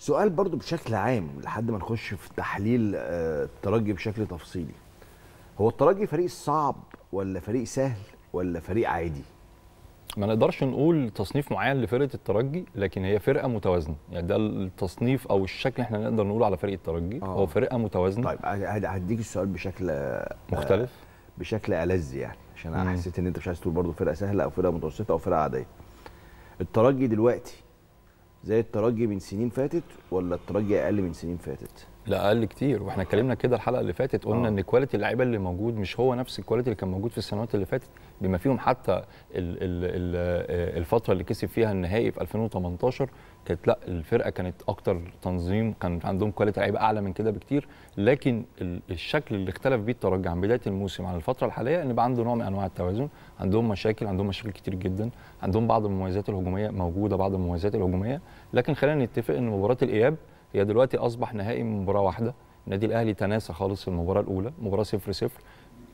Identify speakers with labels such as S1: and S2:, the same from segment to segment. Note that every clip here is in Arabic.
S1: سؤال برضو بشكل عام لحد ما نخش في تحليل آه، الترجي بشكل تفصيلي هو الترجي فريق صعب ولا فريق سهل ولا فريق عادي ما نقدرش نقول تصنيف معين لفرقه الترجي لكن هي فرقه متوازنه يعني ده التصنيف او الشكل احنا نقدر نقول على فريق الترجي آه. هو فرقه متوازنه طيب هديك السؤال بشكل آه، مختلف بشكل ألذ يعني عشان انا حسيت ان انت مش عايز تقول برضه فرقه سهله او فرقه متوسطه او فرقه عاديه الترجي دلوقتي زي الترجي من سنين فاتت ولا الترجي اقل من سنين فاتت لا اقل كتير واحنا اتكلمنا كده الحلقه اللي فاتت قلنا أوه. ان كواليتي اللعيبه اللي موجود مش هو نفس الكواليتي اللي كان موجود في السنوات اللي فاتت بما فيهم حتى الـ الـ الـ آه، الفتره اللي كسب فيها النهائي في 2018 كانت لا الفرقه كانت اكتر تنظيم كان عندهم كواليتي لعيبه اعلى من كده بكتير لكن الشكل اللي اختلف بيه الترجي عن بدايه الموسم عن الفتره الحاليه ان بقى عنده نوع من انواع التوازن عندهم مشاكل عندهم مشاكل كتير جدا عندهم بعض المميزات الهجوميه موجوده بعض المميزات الهجوميه لكن خلينا نتفق ان مباراه الاياب هي دلوقتي اصبح نهائي من مباراه واحده النادي الاهلي تناسى خالص المباراه الاولى مباراه 0 0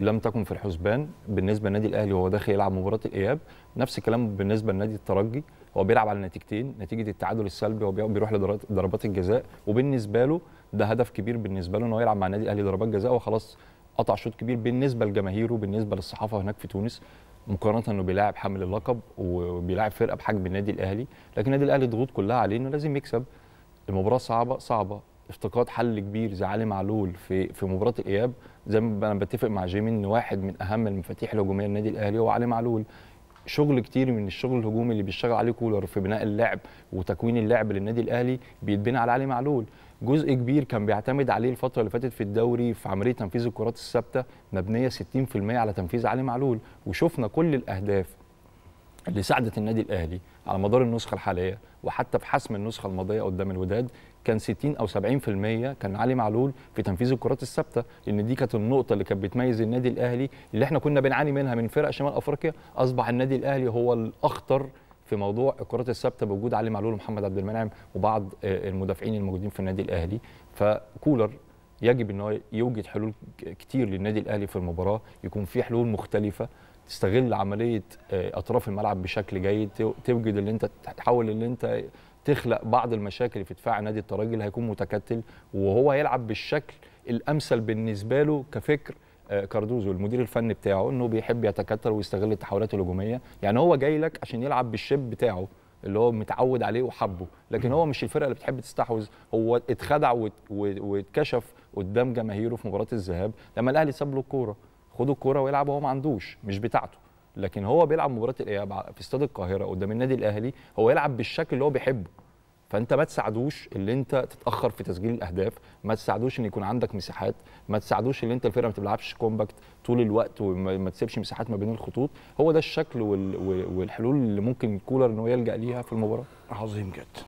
S1: لم تكن في الحسبان بالنسبه للنادي الاهلي وهو داخل يلعب مباراه الاياب نفس الكلام بالنسبه لنادي الترجي هو بيلعب على نتيجتين نتيجه التعادل السلبي هو بيروح لضربات الجزاء وبالنسبه له ده هدف كبير بالنسبه له ان هو يلعب مع النادي الاهلي ضربات جزاء وخلاص قطع شوط كبير بالنسبه لجماهيره بالنسبه للصحافه هناك في تونس مقارنه انه بيلاعب حامل اللقب وبيلاعب فرقه بحجم النادي الاهلي لكن النادي الاهلي ضغوط كلها عليه انه لازم يكسب المباراه صعبه صعبه افتقاد حل كبير زي علي معلول في في مباراه الاياب زي ما انا بتفق مع جيمي ان واحد من اهم المفاتيح الهجوميه للنادي الاهلي هو علي معلول شغل كتير من الشغل الهجومي اللي بيشتغل عليه كولر في بناء اللعب وتكوين اللعب للنادي الاهلي بيتبنى على علي معلول جزء كبير كان بيعتمد عليه الفتره اللي فاتت في الدوري في عمليه تنفيذ الكرات الثابته مبنيه 60% على تنفيذ علي معلول وشفنا كل الاهداف اللي ساعدت النادي الأهلي على مدار النسخة الحالية وحتى في حسم النسخة الماضية قدام الوداد كان 60 أو 70% كان علي معلول في تنفيذ الكرات الثابتة لأن دي كانت النقطة اللي كانت بتميز النادي الأهلي اللي احنا كنا بنعاني منها من فرق شمال أفريقيا أصبح النادي الأهلي هو الأخطر في موضوع الكرات الثابته بوجود علي معلول ومحمد عبد المنعم وبعض آه، المدافعين الموجودين في النادي الاهلي فكولر يجب ان هو يوجد حلول كتير للنادي الاهلي في المباراه يكون في حلول مختلفه تستغل عمليه آه، اطراف الملعب بشكل جيد توجد اللي انت تحاول اللي انت تخلق بعض المشاكل في دفاع نادي الترجي اللي هيكون متكتل وهو هيلعب بالشكل الامثل بالنسبه له كفكر آه، كاردوزو المدير الفني بتاعه انه بيحب يتكتل ويستغل التحولات الهجوميه يعني هو جاي لك عشان يلعب بالشيب بتاعه اللي هو متعود عليه وحبه لكن هو مش الفرقه اللي بتحب تستحوذ هو اتخدع واتكشف قدام جماهيره في مباراه الذهاب لما الاهلي ساب له الكوره خدوا الكوره ويلعبوا وهو ما عندوش مش بتاعته لكن هو بيلعب مباراه الاياب في استاد القاهره قدام النادي الاهلي هو يلعب بالشكل اللي هو بيحبه فانت ما تساعدوش اللي انت تتاخر في تسجيل الاهداف ما تساعدوش ان يكون عندك مساحات ما تساعدوش ان انت الفرقه ما تلعبش كومباكت طول الوقت وما تسيبش مساحات ما بين الخطوط هو ده الشكل والحلول اللي ممكن كولر ان هو يلجا ليها في المباراه عظيم جدا